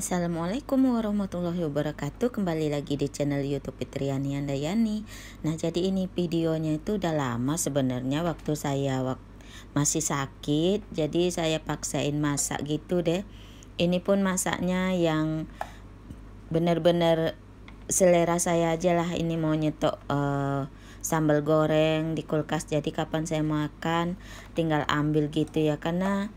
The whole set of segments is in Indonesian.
Assalamualaikum warahmatullahi wabarakatuh Kembali lagi di channel youtube Fitriani Andayani Nah jadi ini videonya itu udah lama sebenarnya Waktu saya wak masih sakit Jadi saya paksain masak gitu deh Ini pun masaknya yang bener-bener selera saya aja lah Ini mau nyetok uh, sambal goreng di kulkas Jadi kapan saya makan tinggal ambil gitu ya Karena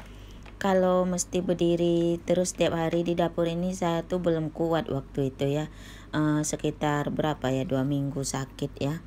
kalau mesti berdiri terus setiap hari di dapur ini saya tuh belum kuat waktu itu ya uh, sekitar berapa ya dua minggu sakit ya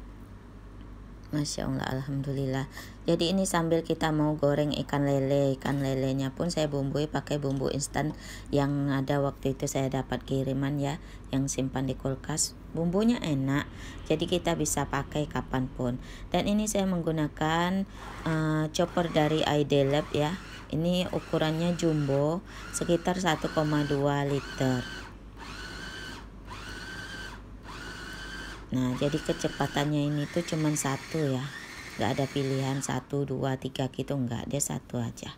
Masya Allah Alhamdulillah jadi ini sambil kita mau goreng ikan lele ikan lelenya pun saya bumbui pakai bumbu instan yang ada waktu itu saya dapat kiriman ya yang simpan di kulkas bumbunya enak jadi kita bisa pakai kapanpun dan ini saya menggunakan uh, chopper dari ID Lab ya ini ukurannya jumbo sekitar 1,2 liter Nah jadi kecepatannya ini tuh cuman satu ya nggak ada pilihan satu dua tiga gitu enggak dia satu aja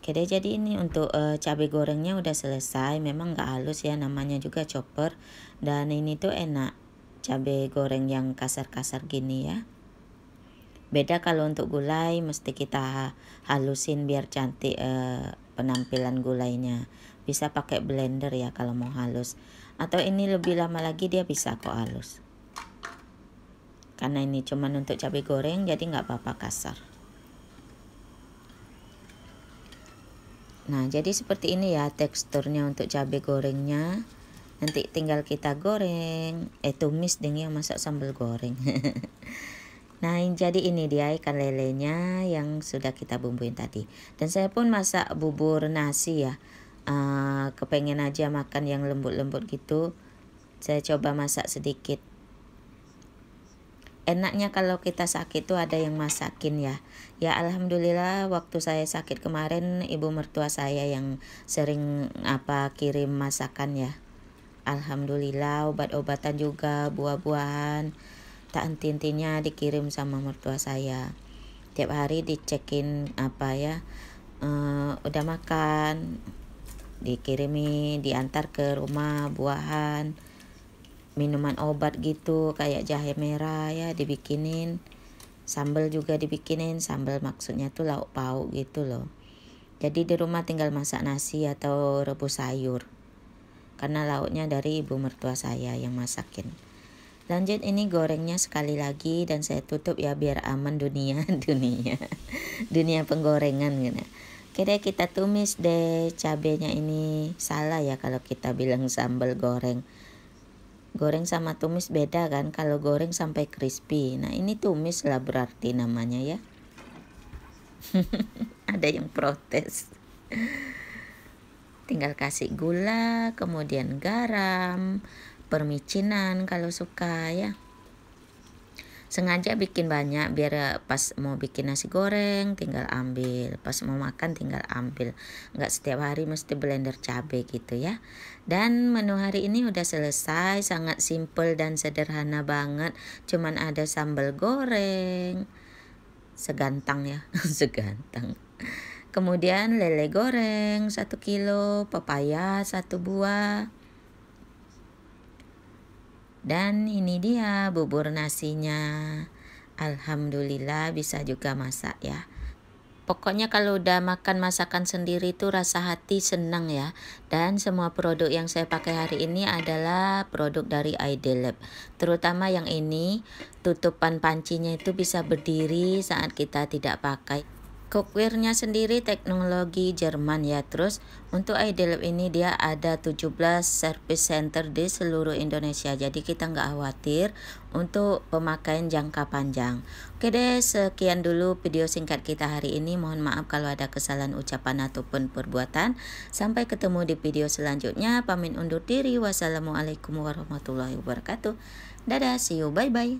oke deh jadi ini untuk e, cabai gorengnya udah selesai memang nggak halus ya namanya juga chopper dan ini tuh enak cabai goreng yang kasar-kasar gini ya beda kalau untuk gulai mesti kita halusin biar cantik e, penampilan gulainya bisa pakai blender ya kalau mau halus atau ini lebih lama lagi dia bisa kok halus karena ini cuma untuk cabai goreng jadi nggak apa-apa kasar nah jadi seperti ini ya teksturnya untuk cabai gorengnya nanti tinggal kita goreng eh tumis dengan masak sambal goreng nah jadi ini dia ikan lelenya yang sudah kita bumbuin tadi dan saya pun masak bubur nasi ya uh, kepengen aja makan yang lembut-lembut gitu saya coba masak sedikit enaknya kalau kita sakit tuh ada yang masakin ya ya alhamdulillah waktu saya sakit kemarin ibu mertua saya yang sering apa kirim masakan ya alhamdulillah obat-obatan juga buah-buahan tak henti-hentinya dikirim sama mertua saya tiap hari dicekin apa ya uh, udah makan dikirimi diantar ke rumah buahan minuman obat gitu kayak jahe merah ya dibikinin sambal juga dibikinin sambal maksudnya tuh lauk pauk gitu loh jadi di rumah tinggal masak nasi atau rebus sayur karena lauknya dari ibu mertua saya yang masakin lanjut ini gorengnya sekali lagi dan saya tutup ya biar aman dunia dunia dunia penggorengan gitu Kira kita tumis deh cabenya ini. Salah ya kalau kita bilang sambal goreng. Goreng sama tumis beda kan kalau goreng sampai crispy. Nah, ini tumis lah berarti namanya ya. Ada yang protes. Tinggal kasih gula, kemudian garam, permicinan kalau suka ya sengaja bikin banyak biar eh, pas mau bikin nasi goreng tinggal ambil pas mau makan tinggal ambil Enggak setiap hari mesti blender cabe gitu ya dan menu hari ini udah selesai sangat simple dan sederhana banget cuman ada sambal goreng segantang ya segantang kemudian lele goreng satu kilo, pepaya satu buah, dan ini dia bubur nasinya. Alhamdulillah bisa juga masak ya. Pokoknya kalau udah makan masakan sendiri itu rasa hati senang ya. Dan semua produk yang saya pakai hari ini adalah produk dari Idelab. Terutama yang ini, tutupan pancinya itu bisa berdiri saat kita tidak pakai cookware-nya sendiri teknologi Jerman ya terus untuk iDelive ini dia ada 17 service center di seluruh Indonesia jadi kita nggak khawatir untuk pemakaian jangka panjang oke deh sekian dulu video singkat kita hari ini mohon maaf kalau ada kesalahan ucapan ataupun perbuatan sampai ketemu di video selanjutnya pamit undur diri wassalamualaikum warahmatullahi wabarakatuh dadah see you bye bye